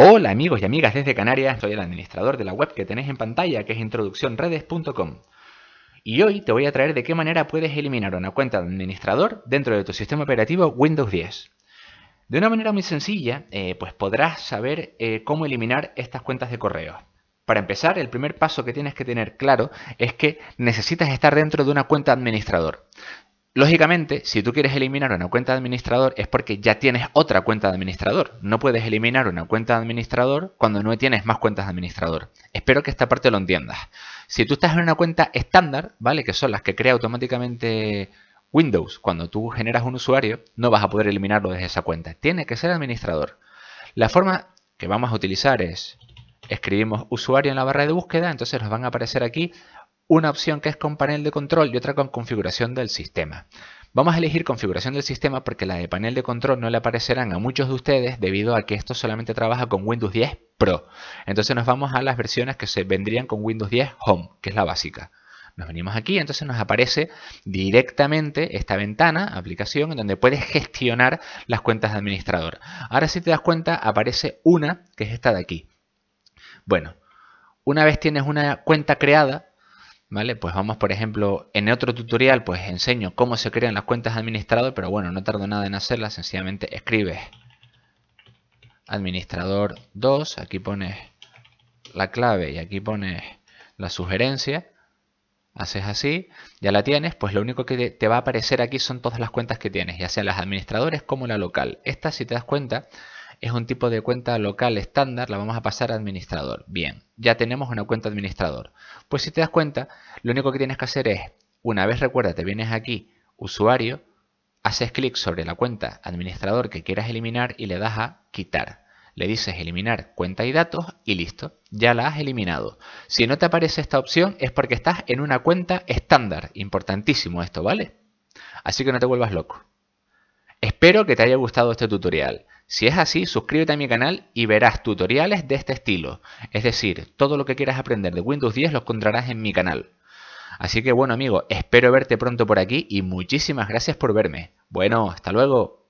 Hola amigos y amigas desde Canarias, soy el administrador de la web que tenéis en pantalla que es introduccionredes.com y hoy te voy a traer de qué manera puedes eliminar una cuenta de administrador dentro de tu sistema operativo Windows 10. De una manera muy sencilla, eh, pues podrás saber eh, cómo eliminar estas cuentas de correo. Para empezar, el primer paso que tienes que tener claro es que necesitas estar dentro de una cuenta administrador. Lógicamente, si tú quieres eliminar una cuenta de administrador es porque ya tienes otra cuenta de administrador. No puedes eliminar una cuenta de administrador cuando no tienes más cuentas de administrador. Espero que esta parte lo entiendas. Si tú estás en una cuenta estándar, ¿vale? Que son las que crea automáticamente Windows cuando tú generas un usuario, no vas a poder eliminarlo desde esa cuenta. Tiene que ser administrador. La forma que vamos a utilizar es escribimos usuario en la barra de búsqueda, entonces nos van a aparecer aquí una opción que es con panel de control y otra con configuración del sistema. Vamos a elegir configuración del sistema porque la de panel de control no le aparecerán a muchos de ustedes debido a que esto solamente trabaja con Windows 10 Pro. Entonces nos vamos a las versiones que se vendrían con Windows 10 Home, que es la básica. Nos venimos aquí, entonces nos aparece directamente esta ventana, aplicación, en donde puedes gestionar las cuentas de administrador. Ahora si te das cuenta, aparece una, que es esta de aquí. Bueno, una vez tienes una cuenta creada, ¿Vale? Pues vamos, por ejemplo, en otro tutorial, pues enseño cómo se crean las cuentas administrador, pero bueno, no tardo nada en hacerlas, sencillamente escribes administrador 2, aquí pones la clave y aquí pones la sugerencia, haces así, ya la tienes, pues lo único que te va a aparecer aquí son todas las cuentas que tienes, ya sean las administradores como la local. Esta, si te das cuenta, es un tipo de cuenta local estándar, la vamos a pasar a administrador. Bien, ya tenemos una cuenta administrador. Pues si te das cuenta, lo único que tienes que hacer es, una vez recuerda, te vienes aquí, usuario, haces clic sobre la cuenta administrador que quieras eliminar y le das a quitar. Le dices eliminar cuenta y datos y listo, ya la has eliminado. Si no te aparece esta opción es porque estás en una cuenta estándar, importantísimo esto, ¿vale? Así que no te vuelvas loco. Espero que te haya gustado este tutorial. Si es así, suscríbete a mi canal y verás tutoriales de este estilo. Es decir, todo lo que quieras aprender de Windows 10 lo encontrarás en mi canal. Así que bueno amigo, espero verte pronto por aquí y muchísimas gracias por verme. Bueno, hasta luego.